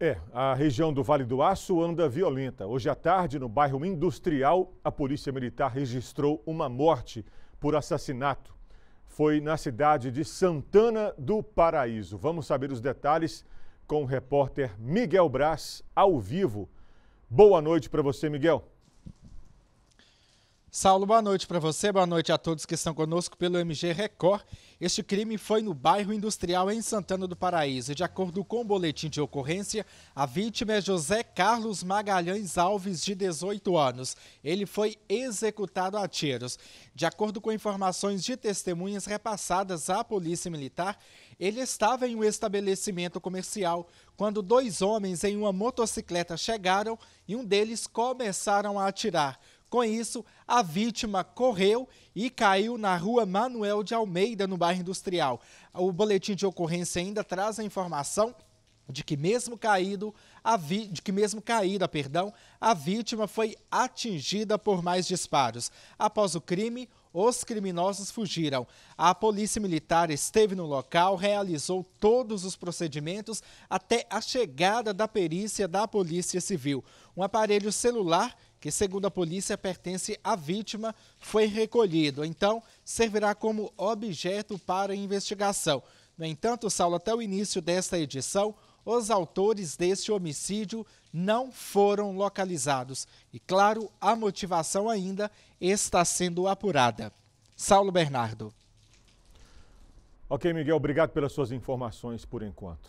É, a região do Vale do Aço anda violenta. Hoje à tarde, no bairro Industrial, a Polícia Militar registrou uma morte por assassinato. Foi na cidade de Santana do Paraíso. Vamos saber os detalhes com o repórter Miguel Braz, ao vivo. Boa noite para você, Miguel. Saulo, boa noite para você, boa noite a todos que estão conosco pelo MG Record. Este crime foi no bairro Industrial em Santana do Paraíso. De acordo com o boletim de ocorrência, a vítima é José Carlos Magalhães Alves, de 18 anos. Ele foi executado a tiros. De acordo com informações de testemunhas repassadas à Polícia Militar, ele estava em um estabelecimento comercial quando dois homens em uma motocicleta chegaram e um deles começaram a atirar. Com isso, a vítima correu e caiu na rua Manuel de Almeida, no bairro Industrial. O boletim de ocorrência ainda traz a informação de que mesmo caído, a vi... de que mesmo caída, perdão, a vítima foi atingida por mais disparos. Após o crime, os criminosos fugiram. A polícia militar esteve no local, realizou todos os procedimentos até a chegada da perícia da Polícia Civil. Um aparelho celular que, segundo a polícia, pertence à vítima, foi recolhido. Então, servirá como objeto para investigação. No entanto, Saulo, até o início desta edição, os autores deste homicídio não foram localizados. E, claro, a motivação ainda está sendo apurada. Saulo Bernardo. Ok, Miguel, obrigado pelas suas informações por enquanto.